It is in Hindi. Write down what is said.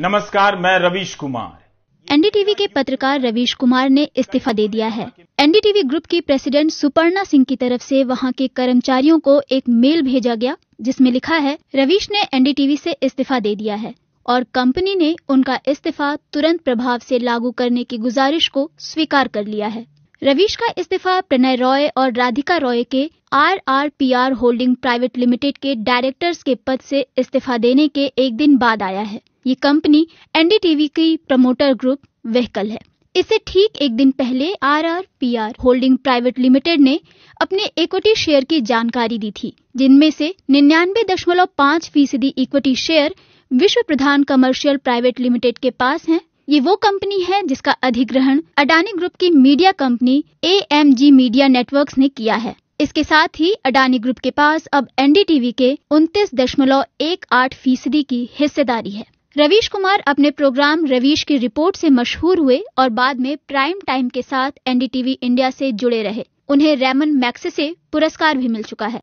नमस्कार मैं रवीश कुमार एनडीटीवी के पत्रकार रवीश कुमार ने इस्तीफा दे दिया है एनडीटीवी ग्रुप की प्रेसिडेंट सुपर्णा सिंह की तरफ से वहां के कर्मचारियों को एक मेल भेजा गया जिसमें लिखा है रवीश ने एनडीटीवी से इस्तीफा दे दिया है और कंपनी ने उनका इस्तीफा तुरंत प्रभाव से लागू करने की गुजारिश को स्वीकार कर लिया है रवीश का इस्तीफा प्रणय रॉय और राधिका रॉय के R R P R holding private limited के डायरेक्टर्स के पद से इस्तीफा देने के एक दिन बाद आया है ये कंपनी एनडीटीवी की प्रमोटर ग्रुप वहकल है इससे ठीक एक दिन पहले R R P R holding private limited ने अपने इक्विटी शेयर की जानकारी दी थी जिनमें से निन्यानवे दशमलव पाँच फीसदी इक्विटी शेयर विश्व प्रधान कमर्शियल प्राइवेट लिमिटेड के पास हैं ये वो कंपनी है जिसका अधिग्रहण अडानी ग्रुप की media company Zee media network ने किया है इसके साथ ही अडानी ग्रुप के पास अब एनडीटीवी के उनतीस दशमलव एक आठ फीसदी की हिस्सेदारी है रवीश कुमार अपने प्रोग्राम रवीश की रिपोर्ट से मशहूर हुए और बाद में प्राइम टाइम के साथ एनडीटीवी इंडिया से जुड़े रहे उन्हें रेमन मैक्स से पुरस्कार भी मिल चुका है